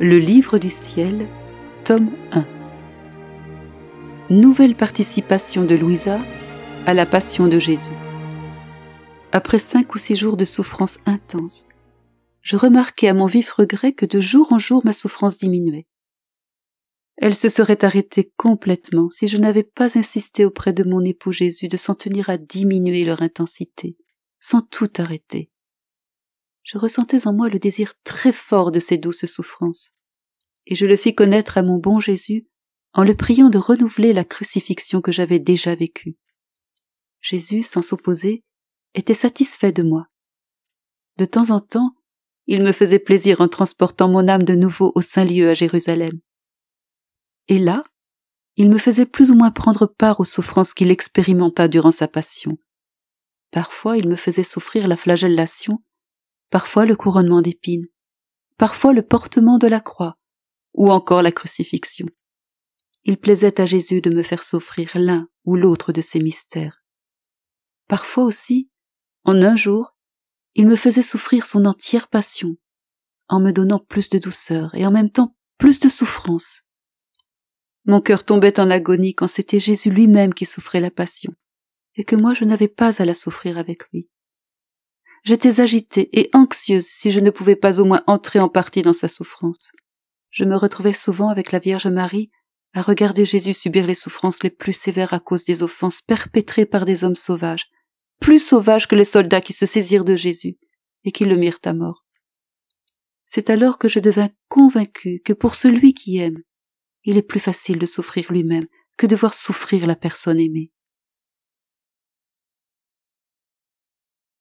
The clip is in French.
Le Livre du Ciel, tome 1. Nouvelle participation de Louisa à la Passion de Jésus. Après cinq ou six jours de souffrance intense, je remarquai à mon vif regret que de jour en jour ma souffrance diminuait. Elle se serait arrêtée complètement si je n'avais pas insisté auprès de mon époux Jésus de s'en tenir à diminuer leur intensité, sans tout arrêter, je ressentais en moi le désir très fort de ces douces souffrances, et je le fis connaître à mon bon Jésus en le priant de renouveler la crucifixion que j'avais déjà vécue. Jésus, sans s'opposer, était satisfait de moi. De temps en temps, il me faisait plaisir en transportant mon âme de nouveau au Saint-Lieu à Jérusalem. Et là, il me faisait plus ou moins prendre part aux souffrances qu'il expérimenta durant sa passion. Parfois, il me faisait souffrir la flagellation parfois le couronnement d'épines, parfois le portement de la croix, ou encore la crucifixion. Il plaisait à Jésus de me faire souffrir l'un ou l'autre de ces mystères. Parfois aussi, en un jour, il me faisait souffrir son entière passion, en me donnant plus de douceur et en même temps plus de souffrance. Mon cœur tombait en agonie quand c'était Jésus lui-même qui souffrait la passion, et que moi je n'avais pas à la souffrir avec lui. J'étais agitée et anxieuse si je ne pouvais pas au moins entrer en partie dans sa souffrance. Je me retrouvais souvent avec la Vierge Marie à regarder Jésus subir les souffrances les plus sévères à cause des offenses perpétrées par des hommes sauvages, plus sauvages que les soldats qui se saisirent de Jésus et qui le mirent à mort. C'est alors que je devins convaincue que pour celui qui aime, il est plus facile de souffrir lui-même que de voir souffrir la personne aimée.